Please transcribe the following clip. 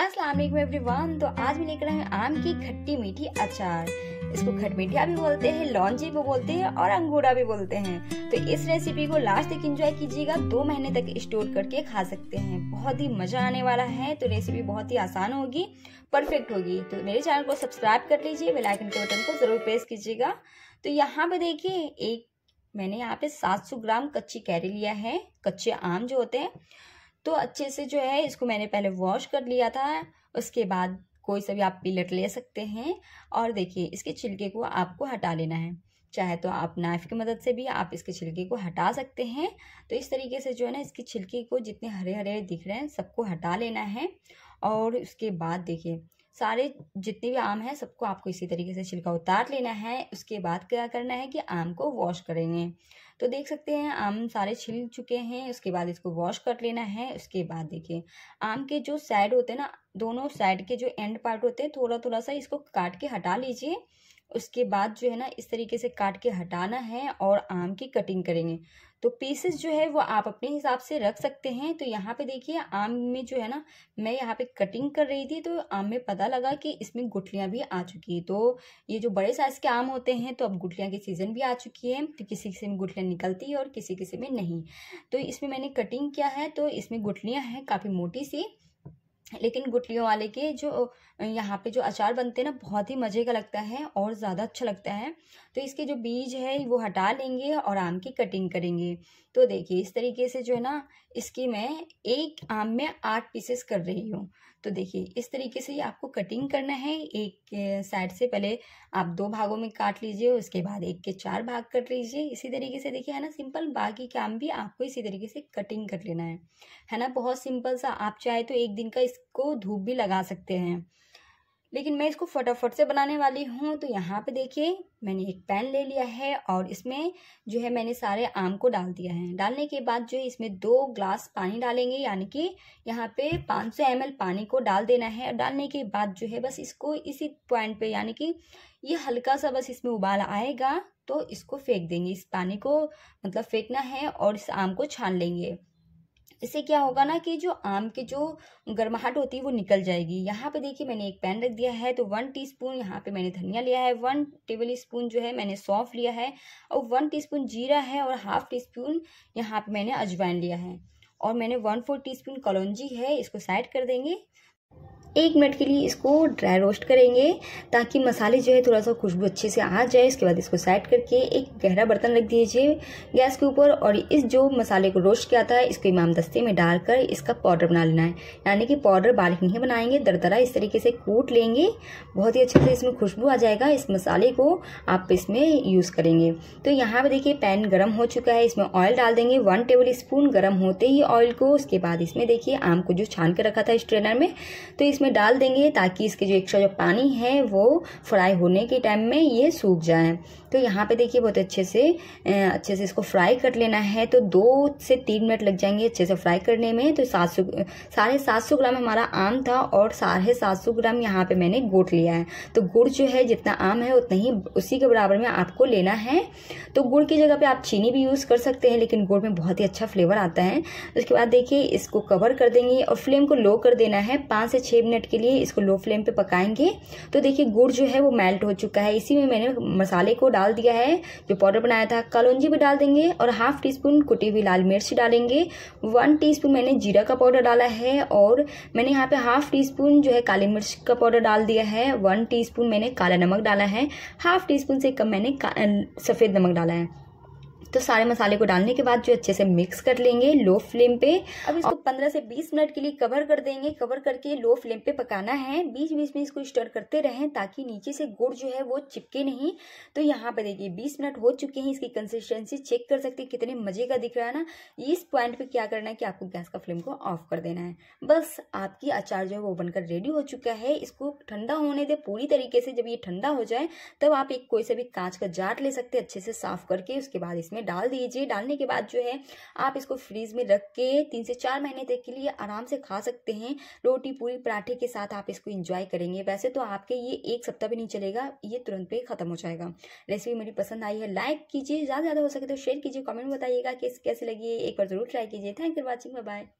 every one तो आज भी लेकर है आम की खट्टी मीठी अचार इसको खटमीठिया भी बोलते हैं लॉन्जी भी बोलते हैं और अंगूरा भी बोलते हैं तो इस रेसिपी को लास्ट तक इंजॉय कीजिएगा दो महीने तक स्टोर करके खा सकते हैं बहुत ही मजा आने वाला है तो रेसिपी बहुत ही आसान होगी परफेक्ट होगी तो मेरे चैनल को सब्सक्राइब कर लीजिए बेलाइकन के बटन को जरूर प्रेस कीजिएगा तो यहाँ पे देखिए एक मैंने यहाँ पे सात ग्राम कच्ची कैरी लिया है कच्चे आम जो होते हैं तो अच्छे से जो है इसको मैंने पहले वॉश कर लिया था उसके बाद कोई सा भी आप पिलट ले सकते हैं और देखिए इसके छिलके को आपको हटा लेना है चाहे तो आप नाइफ की मदद से भी आप इसके छिलके को हटा सकते हैं तो इस तरीके से जो है ना इसके छिलके को जितने हरे हरे दिख रहे हैं सबको हटा लेना है और उसके बाद देखिए सारे जितने भी आम हैं सबको आपको इसी तरीके से छिलका उतार लेना है उसके बाद क्या करना है कि आम को वॉश करेंगे तो देख सकते हैं आम सारे छिल चुके हैं उसके बाद इसको वॉश कर लेना है उसके बाद देखिए आम के जो साइड होते हैं ना दोनों साइड के जो एंड पार्ट होते हैं थोड़ा थोड़ा सा इसको काट के हटा लीजिए उसके बाद जो है ना इस तरीके से काट के हटाना है और आम की कटिंग करेंगे तो पीसेस जो है वो आप अपने हिसाब से रख सकते हैं तो यहाँ पे देखिए आम में जो है ना मैं यहाँ पे कटिंग कर रही थी तो आम में पता लगा कि इसमें गुठलियाँ भी आ चुकी तो ये जो बड़े साइज़ के आम होते हैं तो अब गुठलियाँ की सीज़न भी आ चुकी है तो किसी किसी में गुठलियाँ निकलती है और किसी किसी में नहीं तो इसमें मैंने कटिंग किया है तो इसमें गुठलियाँ हैं काफ़ी मोटी सी लेकिन गुठलियों वाले के जो यहाँ पे जो अचार बनते हैं ना बहुत ही मज़े का लगता है और ज़्यादा अच्छा लगता है तो इसके जो बीज है वो हटा लेंगे और आम की कटिंग करेंगे तो देखिए इस तरीके से जो है ना इसकी मैं एक आम में आठ पीसेस कर रही हूँ तो देखिए इस तरीके से ये आपको कटिंग करना है एक साइड से पहले आप दो भागों में काट लीजिए उसके बाद एक के चार भाग कर लीजिए इसी तरीके से देखिए है ना सिंपल बाकी काम भी आपको इसी तरीके से कटिंग कर लेना है है ना बहुत सिंपल सा आप चाहे तो एक दिन का इसको धूप भी लगा सकते हैं लेकिन मैं इसको फटाफट से बनाने वाली हूँ तो यहाँ पे देखिए मैंने एक पैन ले लिया है और इसमें जो है मैंने सारे आम को डाल दिया है डालने के बाद जो है इसमें दो ग्लास पानी डालेंगे यानी कि यहाँ पे 500 सौ पानी को डाल देना है डालने के बाद जो है बस इसको इसी पॉइंट पे यानी कि ये हल्का सा बस इसमें उबाल आएगा तो इसको फेंक देंगे इस पानी को मतलब फेंकना है और इस आम को छान लेंगे इससे क्या होगा ना कि जो आम के जो गर्माहट होती है वो निकल जाएगी यहाँ पे देखिए मैंने एक पैन रख दिया है तो वन टीस्पून यहाँ पे मैंने धनिया लिया है वन टेबल स्पून जो है मैंने सौंफ लिया है और वन टी जीरा है और हाफ टी स्पून यहाँ पर मैंने अजवाइन लिया है और मैंने वन फोर टी स्पून कलौजी है इसको साइड कर देंगे एक मिनट के लिए इसको ड्राई रोस्ट करेंगे ताकि मसाले जो है थोड़ा सा खुशबू अच्छे से आ जाए इसके बाद इसको साइड करके एक गहरा बर्तन रख दीजिए गैस के ऊपर और इस जो मसाले को रोस्ट किया था इसको इमाम दस्ते में डालकर इसका पाउडर बना लेना है यानी कि पाउडर बारीक नहीं बनाएंगे दरदरा इस तरीके से कूट लेंगे बहुत ही अच्छे से इसमें खुशबू आ जाएगा इस मसाले को आप इसमें यूज़ करेंगे तो यहाँ पर देखिए पैन गर्म हो चुका है इसमें ऑयल डाल देंगे वन टेबल स्पून गर्म होते ही ऑयल को उसके बाद इसमें देखिए आम को जो छान कर रखा था स्ट्रेनर में तो इसमें में डाल देंगे ताकि इसके जो एक्स्ट्रा जो पानी है वो फ्राई होने के टाइम में ये सूख जाए तो यहाँ पे देखिए बहुत अच्छे से अच्छे से इसको फ्राई कर लेना है तो दो से तीन मिनट लग जाएंगे अच्छे से फ्राई करने में तो सात सौ साढ़े सात सौ ग्राम हमारा आम था और साढ़े सात सौ ग्राम यहाँ पे मैंने गुड़ लिया है तो गुड़ जो है जितना आम है उतना ही उसी के बराबर में आपको लेना है तो गुड़ की जगह पर आप चीनी भी यूज़ कर सकते हैं लेकिन गुड़ में बहुत ही अच्छा फ्लेवर आता है उसके बाद देखिए इसको कवर कर देंगे और फ्लेम को लो कर देना है पाँच से छः मिनट के लिए इसको लो फ्लेम पे पकाएंगे तो देखिए गुड़ जो है वो मेल्ट हो चुका है इसी में मैंने मसाले को डाल दिया है जो पाउडर बनाया था कलौजी भी डाल देंगे और हाफ टी स्पून कुटी हुई लाल मिर्च डालेंगे वन टी स्पून मैंने जीरा का पाउडर डाला है और मैंने यहाँ पे हाफ टी स्पून जो है काली मिर्च का पाउडर डाल दिया है वन टी स्पून मैंने काला नमक डाला है हाफ टी स्पून से कम मैंने सफ़ेद नमक डाला है तो सारे मसाले को डालने के बाद जो अच्छे से मिक्स कर लेंगे लो फ्लेम पे अब इसको 15 से 20 मिनट के लिए कवर कर देंगे कवर करके लो फ्लेम पे पकाना है बीच बीच में इसको स्टर करते रहें ताकि नीचे से गुड़ जो है वो चिपके नहीं तो यहाँ पे देखिए 20 मिनट हो चुके हैं इसकी कंसिस्टेंसी चेक कर सकते हैं कितने मजे का दिख रहा है ना इस पॉइंट पर क्या करना है कि आपको गैस का फ्लेम को ऑफ कर देना है बस आपकी अचार जो है वो बनकर रेडी हो चुका है इसको ठंडा होने दे पूरी तरीके से जब ये ठंडा हो जाए तब आप एक कोई से भी कांच का जाट ले सकते अच्छे से साफ करके उसके बाद इसमें में डाल दीजिए डालने के बाद जो है आप इसको फ्रीज में रख के तीन से चार महीने तक के लिए आराम से खा सकते हैं रोटी पूरी पराठे के साथ आप इसको इंजॉय करेंगे वैसे तो आपके ये एक सप्ताह भी नहीं चलेगा ये तुरंत पे खत्म हो जाएगा रेसिपी मेरी पसंद आई है लाइक कीजिए ज़्यादा ज़्यादा हो सके तो शेयर कीजिए कॉमेंट बताइएगा कि कैसे लगी एक बार जरूर ट्राई कीजिए thank you for watching bye